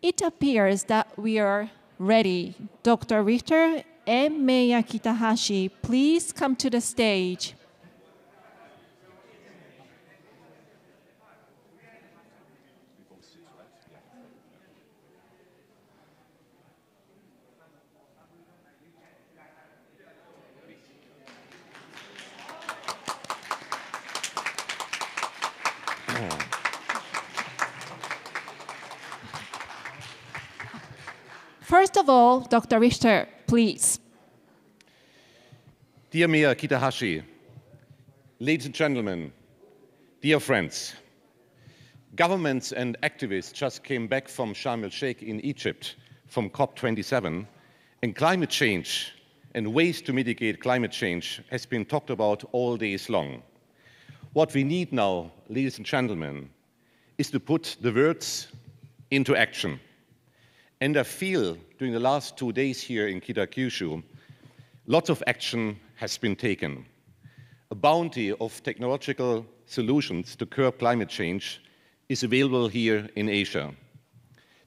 It appears that we are ready. Dr. Richter and Mayor Kitahashi, please come to the stage. First of all, Dr. Richter, please. Dear Mia Kitahashi, ladies and gentlemen, dear friends, governments and activists just came back from Sharm el Sheikh in Egypt from COP27, and climate change and ways to mitigate climate change has been talked about all days long. What we need now, ladies and gentlemen, is to put the words into action and I feel during the last two days here in Kitakyushu, lots of action has been taken. A bounty of technological solutions to curb climate change is available here in Asia.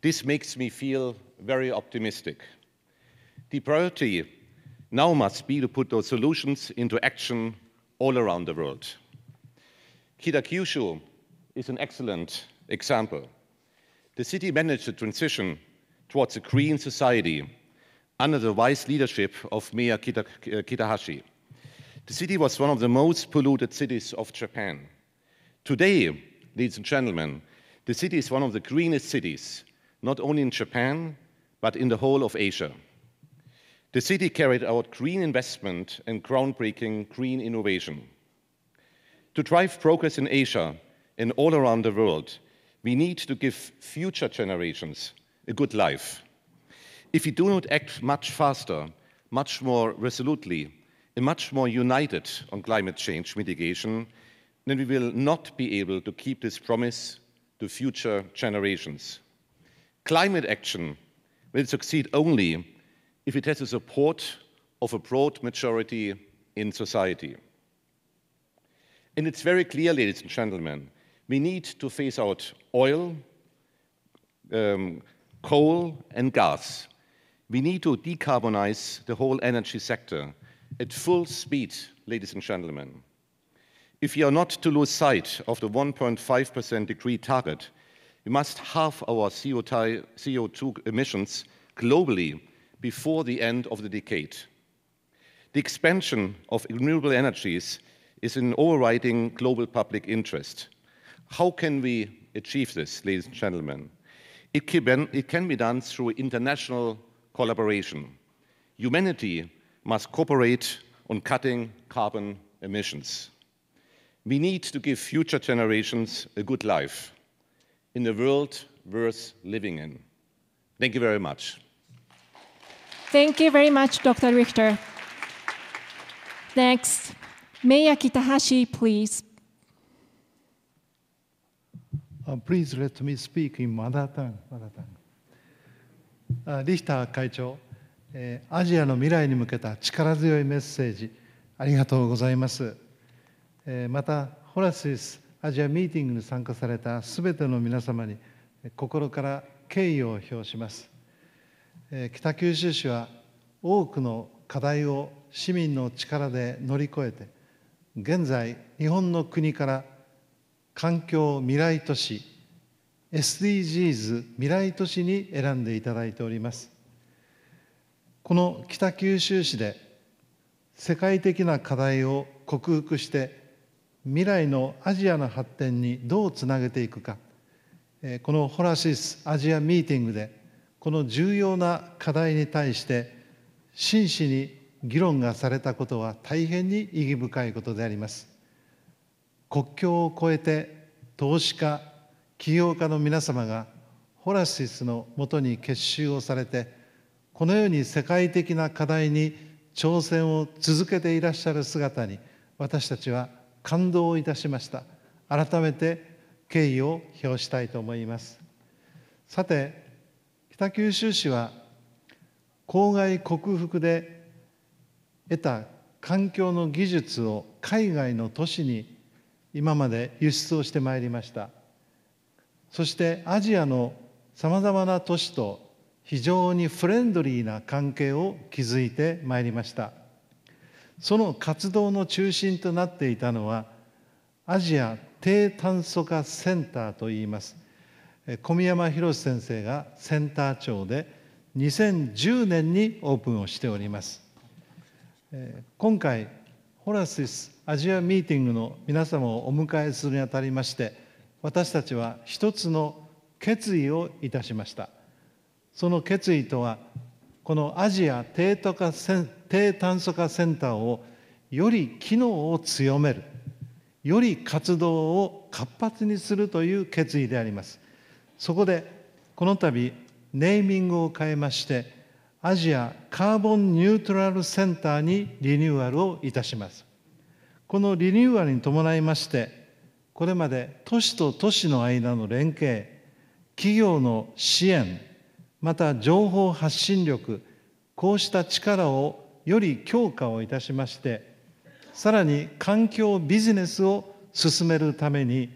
This makes me feel very optimistic. The priority now must be to put those solutions into action all around the world. Kitakyushu is an excellent example. The city managed the transition towards a green society under the wise leadership of Mayor Kita, Kitahashi. The city was one of the most polluted cities of Japan. Today, ladies and gentlemen, the city is one of the greenest cities, not only in Japan, but in the whole of Asia. The city carried out green investment and groundbreaking green innovation. To drive progress in Asia and all around the world, we need to give future generations a good life. If we do not act much faster, much more resolutely, and much more united on climate change mitigation, then we will not be able to keep this promise to future generations. Climate action will succeed only if it has the support of a broad majority in society. And it's very clear, ladies and gentlemen, we need to phase out oil, um, coal and gas. We need to decarbonize the whole energy sector at full speed, ladies and gentlemen. If we are not to lose sight of the 1.5% degree target, we must halve our CO2 emissions globally before the end of the decade. The expansion of renewable energies is an overriding global public interest. How can we achieve this, ladies and gentlemen? It can, be done through international collaboration. Humanity must cooperate on cutting carbon emissions. We need to give future generations a good life in a world worth living in. Thank you very much. Thank you very much, Dr. Richter. Next, Meiaki Kitahashi, please. Please let me speak in mother tongue. リヒター会長、えアジアの未来に向けた力強いメッセージ、ありがとうございます。えまた、ホラシスアジアミーティングに参加されたすべての皆様に心から敬意を表します。え北九州市は多くの課題を市民の力で乗り越えて、現在、日本の国から環境未来都市 SDGs 未来都市に選んでいただいておりますこの北九州市で世界的な課題を克服して未来のアジアの発展にどうつなげていくかこのホラシスアジアミーティングでこの重要な課題に対して真摯に議論がされたことは大変に意義深いことであります国境を越えて投資家起業家の皆様がホラシスのもとに結集をされてこのように世界的な課題に挑戦を続けていらっしゃる姿に私たちは感動いたしました改めて敬意を表したいと思いますさて北九州市は公害克服で得た環境の技術を海外の都市に今まで輸出をしてまいりましたそしてアジアのさまざまな都市と非常にフレンドリーな関係を築いてまいりましたその活動の中心となっていたのはアジア低炭素化センターといいます小宮山博先生がセンター長で2010年にオープンをしております今回ホラシスアジアミーティングの皆様をお迎えするにあたりまして私たちは一つの決意をいたしましたその決意とはこのアジア低炭素化センターをより機能を強めるより活動を活発にするという決意でありますそこでこの度ネーミングを変えましてアジアカーボンニュートラルセンターにリニューアルをいたします。このリニューアルに伴いまして、これまで都市と都市の間の連携、企業の支援、また情報発信力、こうした力をより強化をいたしまして、さらに環境ビジネスを進めるために、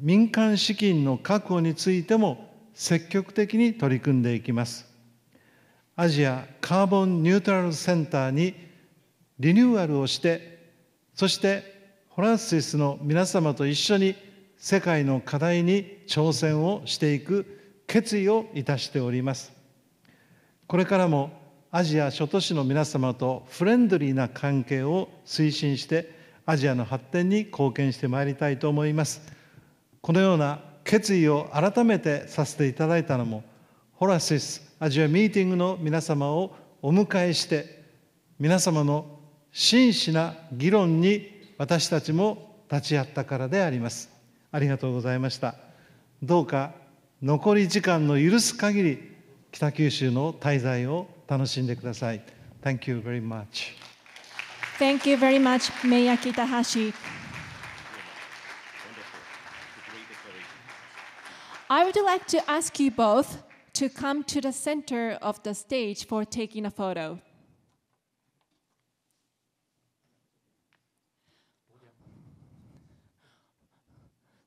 民間資金の確保についても積極的に取り組んでいきます。アジアカーボンニュートラルセンターにリニューアルをしてそしてホランスイスの皆様と一緒に世界の課題に挑戦をしていく決意をいたしておりますこれからもアジア諸都市の皆様とフレンドリーな関係を推進してアジアの発展に貢献してまいりたいと思いますこのような決意を改めてさせていただいたのもホラシスアジアミーティングの皆様をお迎えして皆様の真摯な議論に私たちも立ち会ったからでありますありがとうございましたどうか残り時間の許す限り北九州の滞在を楽しんでください Thank you very much Thank you very much 明屋北橋 I would like to ask you both to come to the center of the stage for taking a photo.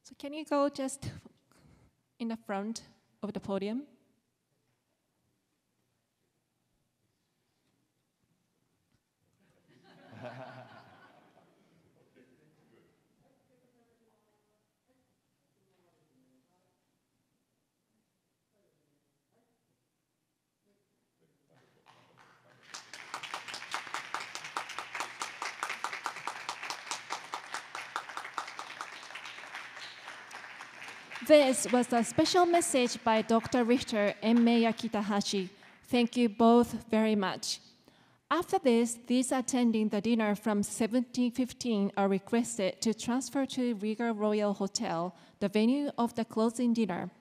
So can you go just in the front of the podium? This was a special message by Dr. Richter and Mayor Kitahashi. Thank you both very much. After this, these attending the dinner from 1715 are requested to transfer to Riga Royal Hotel, the venue of the closing dinner.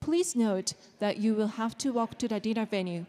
Please note that you will have to walk to the dinner venue.